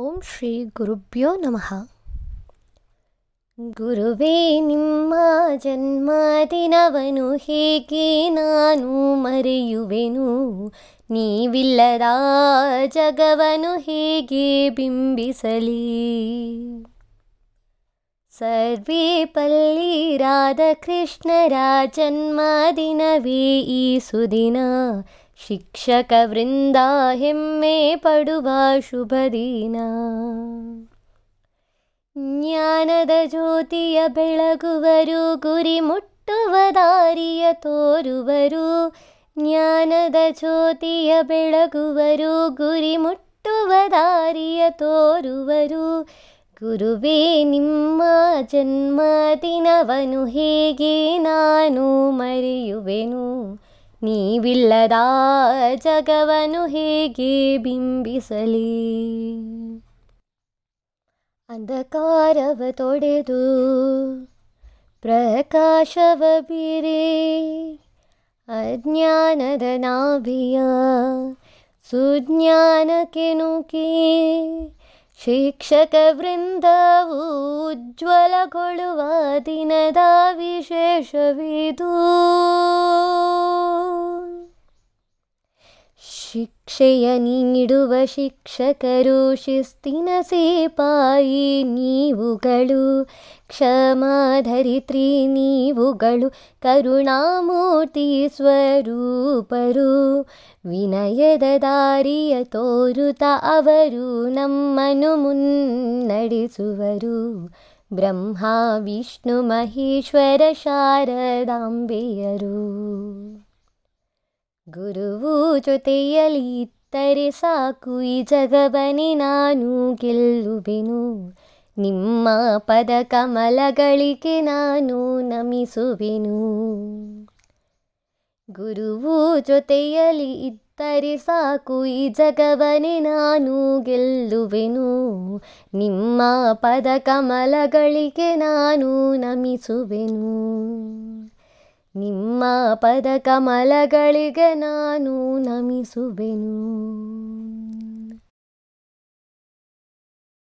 ಓಂ ಶ್ರೀ ಗುರುಭ್ಯೋ ನಮಃ ಗುರುವೇ ನಿಮ್ಮ ಜನ್ಮದಿನವನು ಹೇಗೆ ನಾನು ಮರೆಯುವೆನು ನೀವಿಲ್ಲದ ಜಗವನು ಹೇಗೆ ಬಿಂಬಿಸಲಿ ಸರ್ವೇ ಪಲ್ಲಿ ರಾಧಕೃಷ್ಣರ ಜನ್ಮದಿನವೇ ಈ ಸುದಿನ ಶಿಕ್ಷಕವೃಂದಾ ಹೆಮ್ಮೆ ಪಡುವ ಶುಭ ದಿನ ಜ್ಞಾನದ ಜ್ಯೋತಿಯ ಬೆಳಗುವರು ಗುರಿ ಮುಟ್ಟುವ ದಾರಿಯ ತೋರುವರು ಜ್ಞಾನದ ಜ್ಯೋತಿಯ ಬೆಳಗುವರು ಗುರಿ ಮುಟ್ಟುವ ದಾರಿಯ ತೋರುವರು ಗುರುವೇ ನಿಮ್ಮ ಜನ್ಮದಿನವನು ಹೇಗೆ ನಾನು ಮರೆಯುವೆನು नीविल्लदा जगवनु हेगे बिम्बिसले अन्धकारव तोडेदु प्रकाशव बिरे अज्ञानद नाभिया सुज्ञानके शीक्षक व्रिंदावू उज्वलकोळुवादिनदाविशेषविदू। शिक्षयुव शिक्षकरु शिस्तिनसेपी नील क्षमाधरित्री नी करुणमूर्ति स्वरूपरु विनयदारियतोरुतव ब्रह्मा विष्णु महेश्वर ಗುರುವು ಜೊತೆಯಲ್ಲಿ ಇತ್ತರೆ ಸಾಕು ಈ ಜಗಬನಿ ನಾನು ಗೆಲ್ಲುವೆನು ನಿಮ್ಮ ಪದ ಕಮಲಗಳಿಗೆ ನಾನು ನಮಿಸುವೆನು ಗುರುವು ಜೊತೆಯಲ್ಲಿ ಇದ್ದರೆ ಸಾಕು ಈ ಜಗವನೇ ನಾನು ಗೆಲ್ಲುವೆನು ನಿಮ್ಮ ಪದ ಕಮಲಗಳಿಗೆ ನಾನು ನಮಿಸುವೆನು ಮಾಪದ ಪದ ಕಮಲಗಳಿಗೆ ನಾನು ನಮಿಸುವೆನು